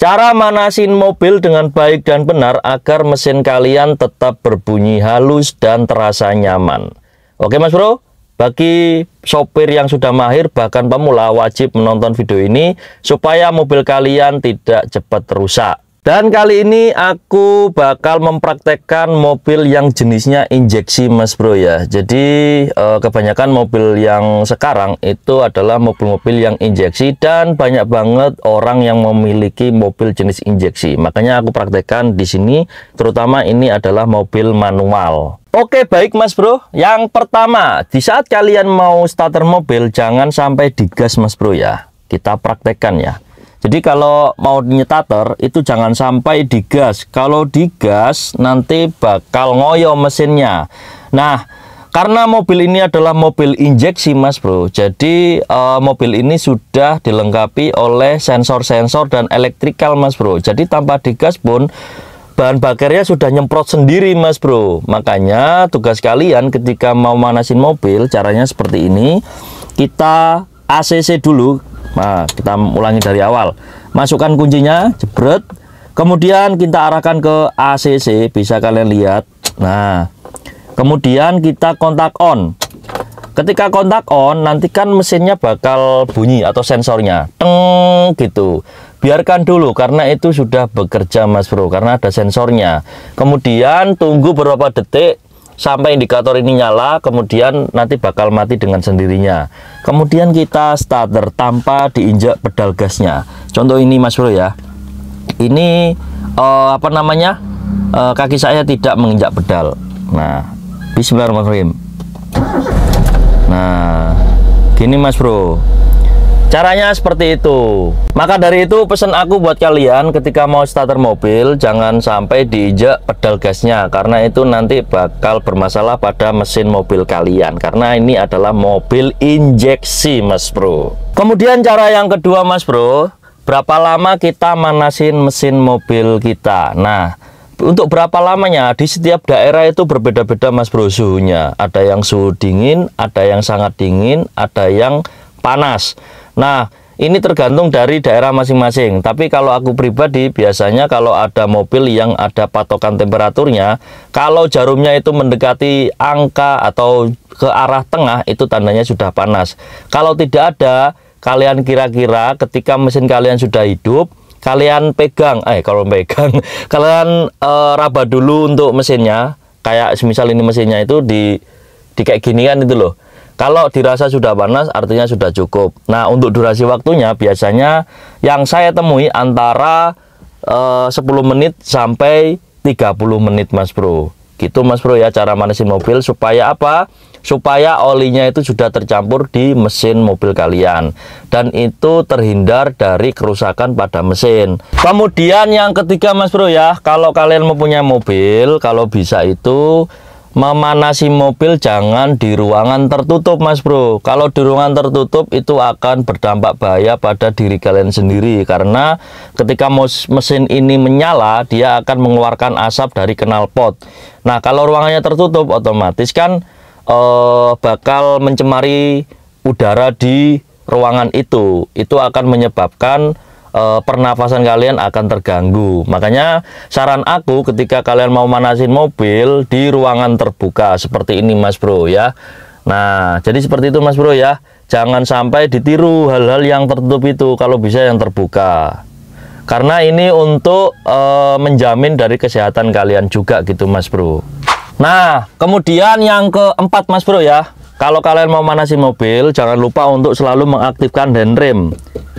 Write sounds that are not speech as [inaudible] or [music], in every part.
Cara manasin mobil dengan baik dan benar agar mesin kalian tetap berbunyi halus dan terasa nyaman. Oke mas bro, bagi sopir yang sudah mahir bahkan pemula wajib menonton video ini supaya mobil kalian tidak cepat rusak. Dan kali ini aku bakal mempraktekkan mobil yang jenisnya injeksi mas bro ya Jadi eh, kebanyakan mobil yang sekarang itu adalah mobil-mobil yang injeksi Dan banyak banget orang yang memiliki mobil jenis injeksi Makanya aku praktekkan di sini terutama ini adalah mobil manual Oke baik mas bro Yang pertama di saat kalian mau starter mobil jangan sampai digas mas bro ya Kita praktekkan ya jadi kalau mau nyetater itu jangan sampai digas. Kalau digas nanti bakal ngoyo mesinnya. Nah, karena mobil ini adalah mobil injeksi Mas Bro. Jadi uh, mobil ini sudah dilengkapi oleh sensor-sensor dan elektrikal Mas Bro. Jadi tanpa digas pun bahan bakarnya sudah nyemprot sendiri Mas Bro. Makanya tugas kalian ketika mau manasin mobil caranya seperti ini. Kita ACC dulu Nah, kita ulangi dari awal. Masukkan kuncinya, jebret. Kemudian kita arahkan ke ACC, bisa kalian lihat. Nah, kemudian kita kontak on. Ketika kontak on, nanti kan mesinnya bakal bunyi atau sensornya. Teng gitu. Biarkan dulu karena itu sudah bekerja Mas Bro, karena ada sensornya. Kemudian tunggu beberapa detik sampai indikator ini nyala kemudian nanti bakal mati dengan sendirinya kemudian kita starter tanpa diinjak pedal gasnya contoh ini mas bro ya ini uh, apa namanya uh, kaki saya tidak menginjak pedal nah bismillahirrahmanirrahim nah gini mas bro Caranya seperti itu. Maka dari itu pesan aku buat kalian ketika mau starter mobil jangan sampai diinjak pedal gasnya karena itu nanti bakal bermasalah pada mesin mobil kalian karena ini adalah mobil injeksi Mas Bro. Kemudian cara yang kedua Mas Bro, berapa lama kita manasin mesin mobil kita. Nah, untuk berapa lamanya di setiap daerah itu berbeda-beda mas bro suhunya ada yang suhu dingin ada yang sangat dingin ada yang panas Nah, ini tergantung dari daerah masing-masing. Tapi kalau aku pribadi biasanya kalau ada mobil yang ada patokan temperaturnya, kalau jarumnya itu mendekati angka atau ke arah tengah itu tandanya sudah panas. Kalau tidak ada, kalian kira-kira ketika mesin kalian sudah hidup, kalian pegang eh kalau pegang [laughs] kalian e, raba dulu untuk mesinnya kayak semisal ini mesinnya itu di di kayak gini kan itu loh kalau dirasa sudah panas artinya sudah cukup. Nah, untuk durasi waktunya biasanya yang saya temui antara e, eh, 10 menit sampai 30 menit Mas Bro. Gitu Mas Bro ya cara manasin mobil supaya apa? Supaya olinya itu sudah tercampur di mesin mobil kalian dan itu terhindar dari kerusakan pada mesin. Kemudian yang ketiga Mas Bro ya, kalau kalian mempunyai mobil kalau bisa itu memanasi mobil jangan di ruangan tertutup mas bro kalau di ruangan tertutup itu akan berdampak bahaya pada diri kalian sendiri karena ketika mesin ini menyala dia akan mengeluarkan asap dari knalpot nah kalau ruangannya tertutup otomatis kan eh, bakal mencemari udara di ruangan itu itu akan menyebabkan e, pernafasan kalian akan terganggu. Makanya saran aku ketika kalian mau manasin mobil di ruangan terbuka seperti ini Mas Bro ya. Nah, jadi seperti itu Mas Bro ya. Jangan sampai ditiru hal-hal yang tertutup itu kalau bisa yang terbuka. Karena ini untuk e, menjamin dari kesehatan kalian juga gitu Mas Bro. Nah, kemudian yang keempat Mas Bro ya. Kalau kalian mau manasin mobil, jangan lupa untuk selalu mengaktifkan hand rem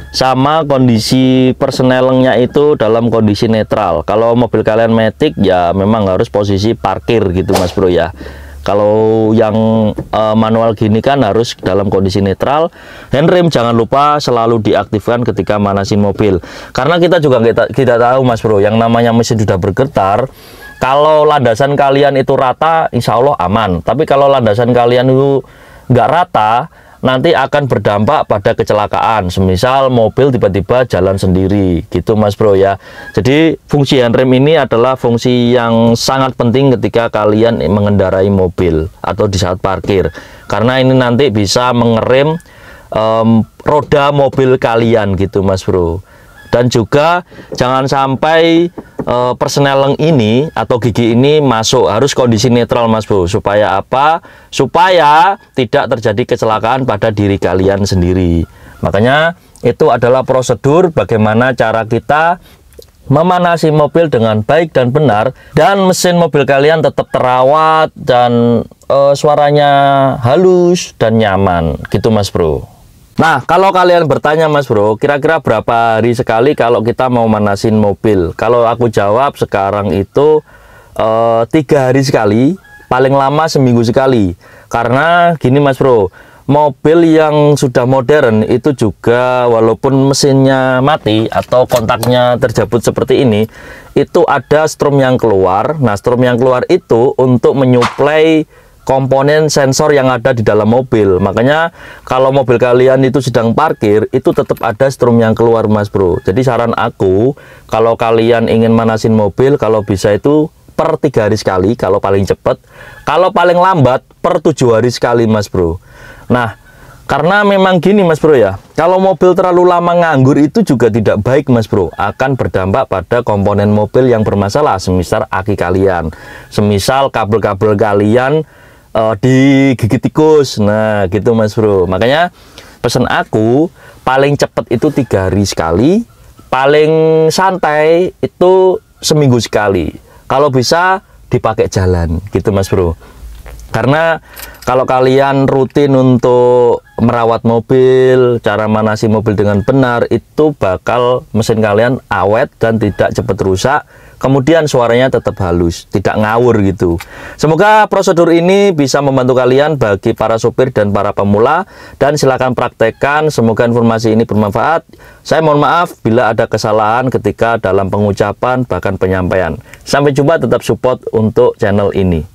sama kondisi persenelengnya itu dalam kondisi netral kalau mobil kalian metik ya memang harus posisi parkir gitu mas bro ya kalau yang uh, manual gini kan harus dalam kondisi netral handrem jangan lupa selalu diaktifkan ketika manasin mobil karena kita juga kita, kita tahu mas bro yang namanya mesin sudah bergetar kalau landasan kalian itu rata insya Allah aman tapi kalau landasan kalian itu nggak rata nanti akan berdampak pada kecelakaan semisal mobil tiba-tiba jalan sendiri gitu mas bro ya jadi fungsi handrem ini adalah fungsi yang sangat penting ketika kalian mengendarai mobil atau di saat parkir karena ini nanti bisa mengerem um, roda mobil kalian gitu mas bro dan juga jangan sampai Eh, personel persneleng ini atau gigi ini masuk harus kondisi netral Mas bro supaya apa supaya tidak terjadi kecelakaan pada diri kalian sendiri makanya itu adalah prosedur bagaimana cara kita memanasi mobil dengan baik dan benar dan mesin mobil kalian tetap terawat dan e, suaranya halus dan nyaman gitu Mas Bro Nah, kalau kalian bertanya Mas Bro, kira-kira berapa hari sekali kalau kita mau manasin mobil? Kalau aku jawab sekarang itu eh, tiga hari sekali, paling lama seminggu sekali. Karena gini Mas Bro, mobil yang sudah modern itu juga walaupun mesinnya mati atau kontaknya terjabut seperti ini, itu ada strom yang keluar. Nah, strom yang keluar itu untuk menyuplai komponen sensor yang ada di dalam mobil makanya kalau mobil kalian itu sedang parkir itu tetap ada strum yang keluar mas bro jadi saran aku kalau kalian ingin manasin mobil kalau bisa itu per tiga hari sekali kalau paling cepat kalau paling lambat per tujuh hari sekali mas bro nah karena memang gini mas bro ya kalau mobil terlalu lama nganggur itu juga tidak baik mas bro akan berdampak pada komponen mobil yang bermasalah semisal aki kalian semisal kabel-kabel kalian uh, di gigi tikus nah gitu mas bro makanya pesan aku paling cepat itu tiga hari sekali paling santai itu seminggu sekali kalau bisa dipakai jalan gitu mas bro karena kalau kalian rutin untuk merawat mobil cara manasi mobil dengan benar itu bakal mesin kalian awet dan tidak cepat rusak kemudian suaranya tetap halus, tidak ngawur gitu. Semoga prosedur ini bisa membantu kalian bagi para sopir dan para pemula dan silakan praktekkan. Semoga informasi ini bermanfaat. Saya mohon maaf bila ada kesalahan ketika dalam pengucapan bahkan penyampaian. Sampai jumpa tetap support untuk channel ini.